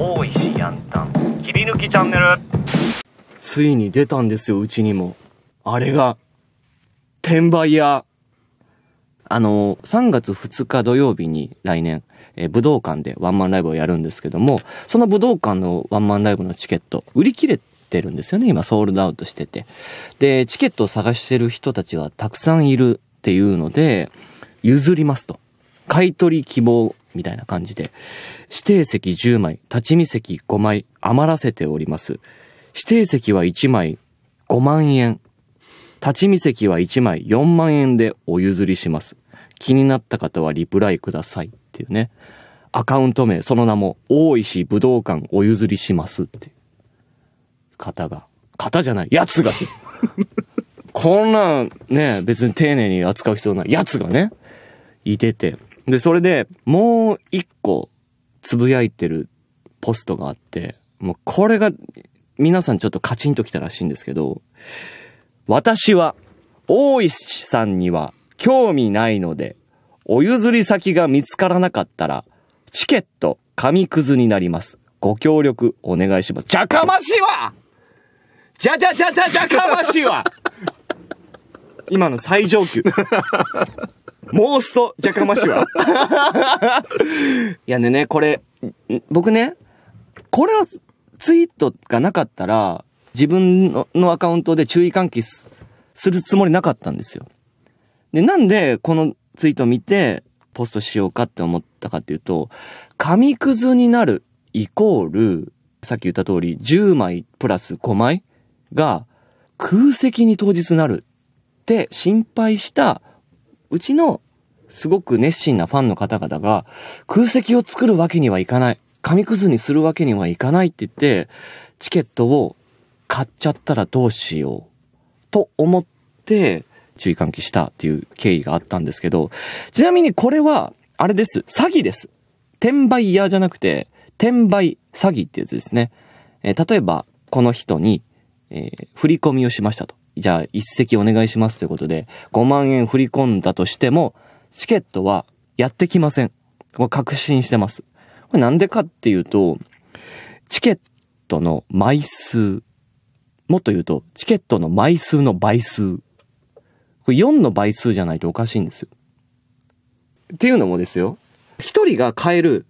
大石やんたん切り抜きチャンネルついに出たんですようちにもあれが転売屋あの、3月2日土曜日に来年、え武道館でワンマンライブをやるんですけども、その武道館のワンマンライブのチケット、売り切れてるんですよね、今、ソールドアウトしてて。で、チケットを探してる人たちがたくさんいるっていうので、譲りますと。買い取り希望みたいな感じで、指定席10枚、立ち見席5枚余らせております。指定席は1枚5万円、立ち見席は1枚4万円でお譲りします。気になった方はリプライくださいっていうね。アカウント名、その名も、大石武道館お譲りしますっていう方が、方じゃない、やつが。こんなんね、別に丁寧に扱う必要ないやつがね、いてて、で、それでもう一個つぶやいてるポストがあって、もうこれが皆さんちょっとカチンときたらしいんですけど、私は大石さんには興味ないので、お譲り先が見つからなかったら、チケット紙くずになります。ご協力お願いします。じゃかましいわじゃじゃじゃじゃじゃかましいわ今の最上級。モースト、じゃかましは。いやねね、これ、僕ね、これはツイートがなかったら、自分ののアカウントで注意喚起するつもりなかったんですよ。で、なんでこのツイートを見て、ポストしようかって思ったかっていうと、紙くずになるイコール、さっき言った通り、10枚プラス5枚が空席に当日なるって心配したうちのすごく熱心なファンの方々が空席を作るわけにはいかない。紙くずにするわけにはいかないって言って、チケットを買っちゃったらどうしようと思って注意喚起したっていう経緯があったんですけど、ちなみにこれは、あれです。詐欺です。転売屋じゃなくて、転売詐欺ってやつですね。えー、例えば、この人に、えー、振り込みをしましたと。じゃあ一席お願いしますということで、5万円振り込んだとしても、チケットはやってきません。これ確信してます。これなんでかっていうと、チケットの枚数。もっと言うと、チケットの枚数の倍数。これ4の倍数じゃないとおかしいんですよ。っていうのもですよ。一人が買える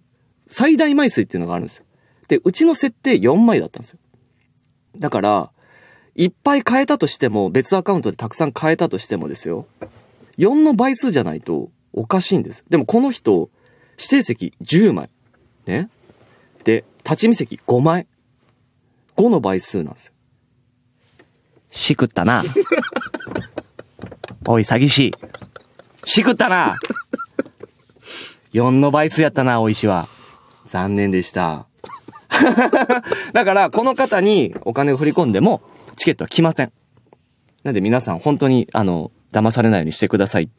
最大枚数っていうのがあるんですよ。で、うちの設定4枚だったんですよ。だから、いっぱい変えたとしても、別アカウントでたくさん変えたとしてもですよ。4の倍数じゃないとおかしいんです。でもこの人、指定席10枚。ね。で、立ち見席5枚。5の倍数なんですよ。しくったな。おい、詐欺師。しくったな。4の倍数やったな、おいしは。残念でした。だから、この方にお金を振り込んでも、チケットは来ません。なんで皆さん本当に、あの、騙されないようにしてください。